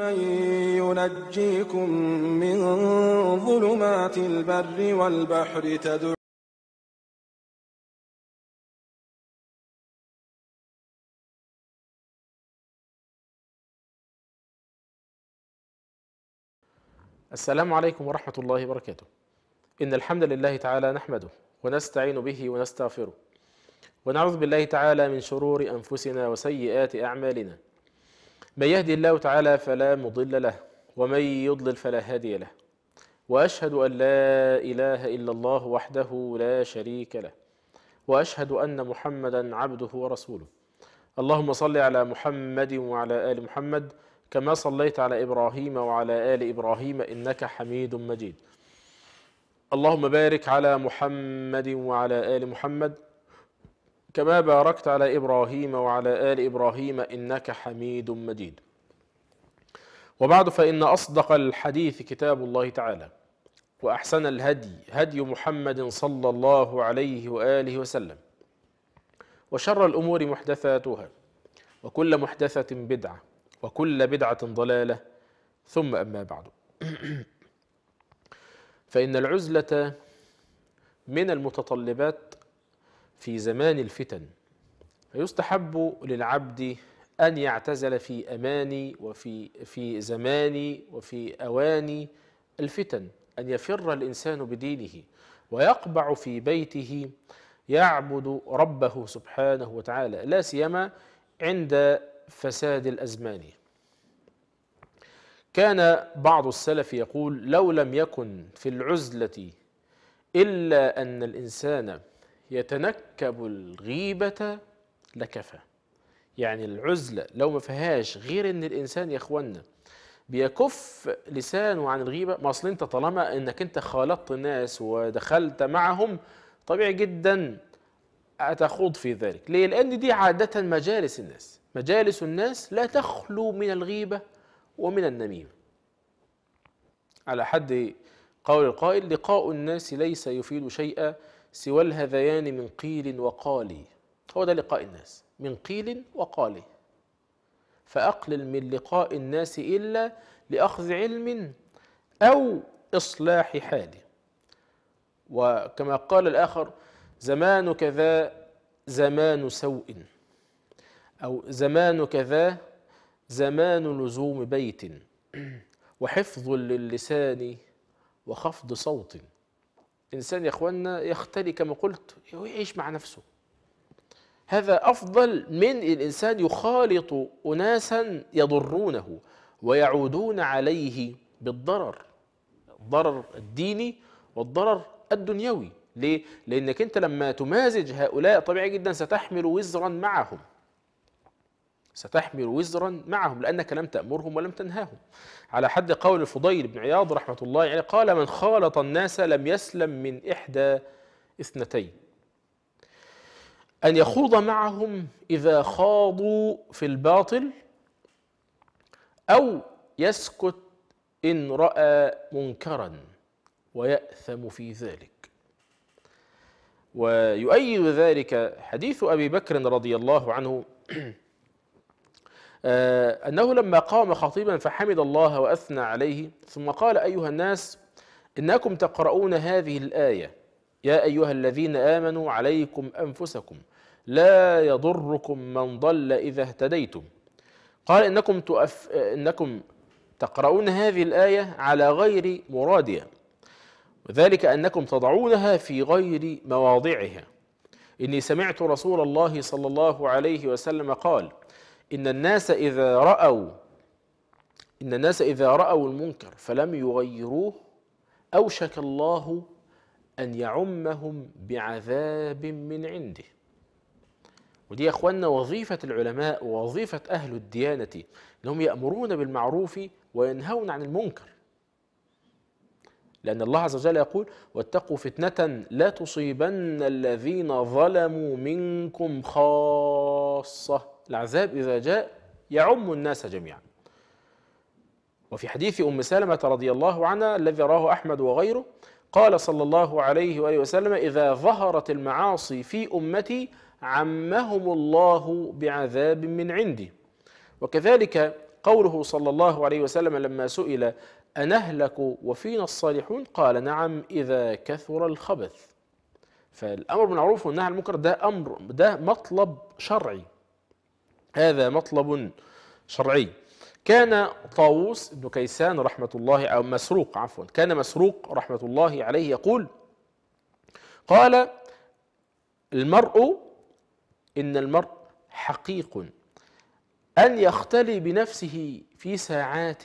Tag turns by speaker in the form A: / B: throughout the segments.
A: من ينجيكم من ظلمات البر والبحر تدعون السلام عليكم ورحمة الله وبركاته إن الحمد لله تعالى نحمده ونستعين به ونستغفره ونعوذ بالله تعالى من شرور أنفسنا وسيئات أعمالنا من يهدي الله تعالى فلا مضل له ومن يضلل فلا هادي له واشهد ان لا اله الا الله وحده لا شريك له واشهد ان محمدا عبده ورسوله اللهم صل على محمد وعلى ال محمد كما صليت على ابراهيم وعلى ال ابراهيم انك حميد مجيد اللهم بارك على محمد وعلى ال محمد كما باركت على إبراهيم وعلى آل إبراهيم إنك حميد مجيد وبعد فإن أصدق الحديث كتاب الله تعالى وأحسن الهدي هدي محمد صلى الله عليه وآله وسلم وشر الأمور محدثاتها وكل محدثة بدعة وكل بدعة ضلالة ثم أما بعد فإن العزلة من المتطلبات في زمان الفتن فيستحب للعبد أن يعتزل في أماني وفي في زمان وفي أواني الفتن أن يفر الإنسان بدينه ويقبع في بيته يعبد ربه سبحانه وتعالى لا سيما عند فساد الأزمان كان بعض السلف يقول لو لم يكن في العزلة إلا أن الإنسان يتنكب الغيبة لكفى يعني العزلة لو ما فيهاش غير ان الانسان يا اخوانا بيكف لسانه عن الغيبة ما اصل انت طالما انك انت خالطت الناس ودخلت معهم طبيعي جدا هتخوض في ذلك ليه؟ لأن دي عادة مجالس الناس مجالس الناس لا تخلو من الغيبة ومن النميمة على حد قول القائل لقاء الناس ليس يفيد شيئا سوى الهذيان من قيل وقال هو ده لقاء الناس من قيل وقال فأقلل من لقاء الناس إلا لأخذ علم أو إصلاح حال وكما قال الآخر زمانك ذا زمان سوء أو زمانك ذا زمان لزوم بيت وحفظ للسان وخفض صوت الإنسان يا إخواننا يختلي كما قلت ويعيش مع نفسه هذا أفضل من الإنسان يخالط أناسا يضرونه ويعودون عليه بالضرر الضرر الديني والضرر الدنيوي ليه؟ لأنك أنت لما تمازج هؤلاء طبيعي جدا ستحمل وزرا معهم ستحمل وزرا معهم لأنك لم تأمرهم ولم تنهاهم على حد قول الفضيل بن عياض رحمة الله يعني قال من خالط الناس لم يسلم من إحدى اثنتين أن يخوض معهم إذا خاضوا في الباطل أو يسكت إن رأى منكرا ويأثم في ذلك ويؤيد ذلك حديث أبي بكر رضي الله عنه آه، أنه لما قام خطيبا فحمد الله وأثنى عليه ثم قال أيها الناس إنكم تقرؤون هذه الآية يا أيها الذين آمنوا عليكم أنفسكم لا يضركم من ضل إذا اهتديتم قال إنكم, تؤف إنكم تقرؤون هذه الآية على غير مرادها وذلك أنكم تضعونها في غير مواضعها إني سمعت رسول الله صلى الله عليه وسلم قال إن الناس إذا رأوا إن الناس إذا رأوا المنكر فلم يغيروه أوشك الله أن يعمهم بعذاب من عنده ودي يا أخواننا وظيفة العلماء ووظيفة أهل الديانة أنهم يأمرون بالمعروف وينهون عن المنكر لأن الله عز وجل يقول واتقوا فتنة لا تصيبن الذين ظلموا منكم خاصة العذاب إذا جاء يعم الناس جميعا وفي حديث أم سلمة رضي الله عنها الذي راه أحمد وغيره قال صلى الله عليه وآله وسلم إذا ظهرت المعاصي في أمتي عمهم الله بعذاب من عندي وكذلك قوله صلى الله عليه وسلم لما سئل أنهلك وفينا الصالحون قال نعم إذا كثر الخبث فالأمر بالمعروف والنهي عن المنكر ده أمر ده مطلب شرعي هذا مطلب شرعي كان طاووس بن كيسان رحمة الله أو مسروق عفوا كان مسروق رحمة الله عليه يقول قال المرء إن المرء حقيق أن يختلي بنفسه في ساعات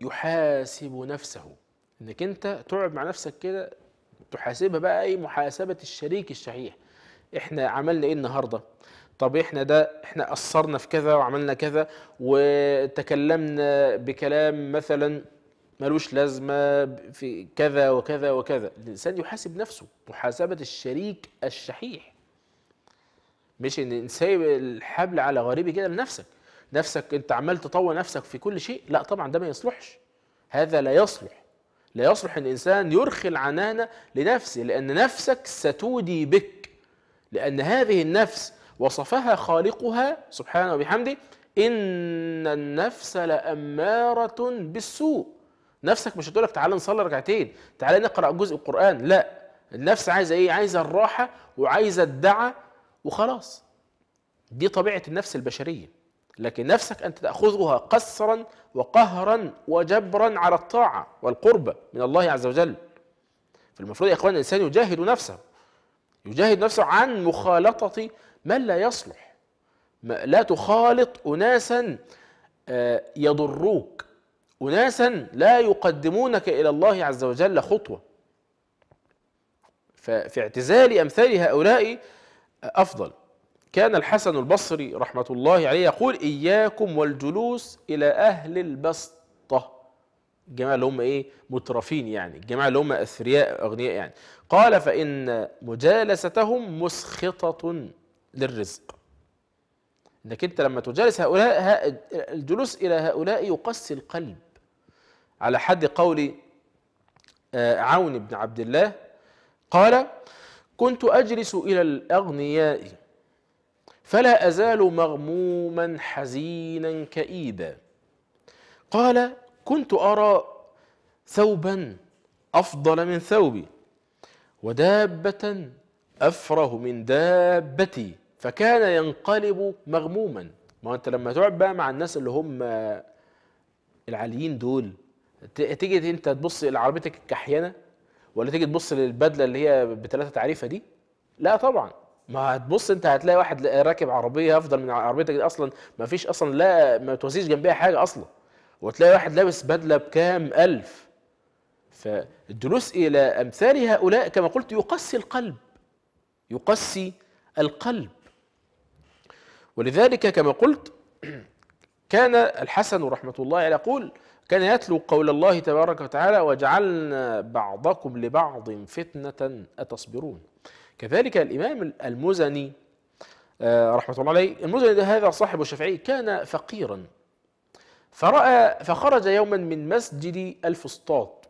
A: يحاسب نفسه إنك أنت تقعد مع نفسك كده تحاسبها بقى أي محاسبة الشريك الشحيح إحنا عملنا إيه النهارده؟ طب احنا ده احنا قصرنا في كذا وعملنا كذا وتكلمنا بكلام مثلا ملوش لازمه في كذا وكذا وكذا الانسان يحاسب نفسه محاسبه الشريك الشحيح مش ان سايب الحبل على غريبي كده لنفسك نفسك انت عمال تطوع نفسك في كل شيء لا طبعا ده ما يصلحش هذا لا يصلح لا يصلح ان الانسان يرخي العنانه لنفسه لان نفسك ستودي بك لان هذه النفس وصفها خالقها سبحانه وبحمده إن النفس لأمارة بالسوء نفسك مش هتقول لك تعالى نصلي ركعتين تعالى نقرأ جزء القرآن لا النفس عايزة إيه عايزة الراحة وعايزة الدعاء وخلاص دي طبيعة النفس البشرية لكن نفسك أنت تأخذها قسرا وقهرا وجبرا على الطاعة والقربة من الله عز وجل فالمفروض يا إخوان الإنسان يجاهد نفسه يجاهد نفسه عن مخالطة من لا يصلح لا تخالط أناسا آه، يضروك أناسا لا يقدمونك إلى الله عز وجل خطوة ففي اعتزال أمثال هؤلاء آه، أفضل كان الحسن البصري رحمة الله عليه يقول إياكم والجلوس إلى أهل البسطة الجماعة اللي هم إيه مترفين يعني الجماعة اللي هم أثرياء أغنياء يعني قال فإن مجالستهم مسخطة للرزق انك انت لما تجالس هؤلاء الجلوس الى هؤلاء يقسي القلب على حد قول آه، عون بن عبد الله قال كنت اجلس الى الاغنياء فلا ازال مغموما حزينا كئيبا قال كنت أرى ثوبا أفضل من ثوبي ودابة أفره من دابتي فكان ينقلب مغموما ما أنت لما تقعد بقى مع الناس اللي هم العاليين دول تيجي أنت تبص لعربيتك الكحيانة ولا تيجي تبص للبدلة اللي هي بثلاثة تعريفة دي لا طبعا ما هتبص انت هتلاقي واحد راكب عربيه افضل من عربيتك دي اصلا ما فيش اصلا لا ما توزيش جنبها حاجه اصلا وتلاقي واحد لابس بدلة بكام ألف فالجلوس إلى أمثال هؤلاء كما قلت يقسي القلب يقسي القلب ولذلك كما قلت كان الحسن رحمة الله عليه يقول كان يتلو قول الله تبارك وتعالى وجعلنا بعضكم لبعض فتنة أتصبرون كذلك الإمام المزني آه، رحمة الله عليه المزني هذا صاحب الشافعي كان فقيرا فرأى فخرج يوما من مسجد الفسطاط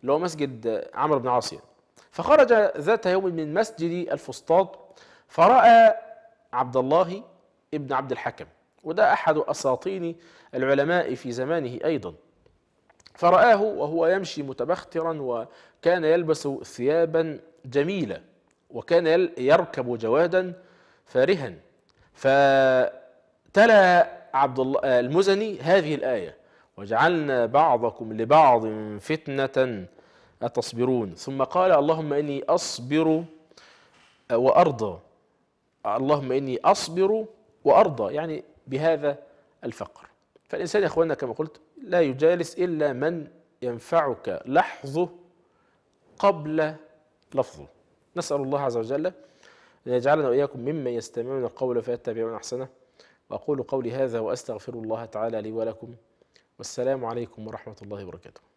A: اللي هو مسجد عمرو بن عاصية يعني. فخرج ذات يوم من مسجد الفسطاط فرأى عبد الله ابن عبد الحكم وده أحد أساطين العلماء في زمانه أيضا فرآه وهو يمشي متبخترا وكان يلبس ثيابا جميلة وكان يركب جوادا فارها فتلا عبد الله آه، المزني هذه الآية وجعلنا بعضكم لبعض فتنة أتصبرون ثم قال اللهم إني أصبر وأرضى اللهم إني أصبر وأرضى يعني بهذا الفقر فالإنسان يا أخواننا كما قلت لا يجالس إلا من ينفعك لحظه قبل لفظه نسأل الله عز وجل أن يجعلنا وإياكم ممن يستمعون القول فيتبعون أحسنه وأقول قولي هذا وأستغفر الله تعالى لي ولكم والسلام عليكم ورحمة الله وبركاته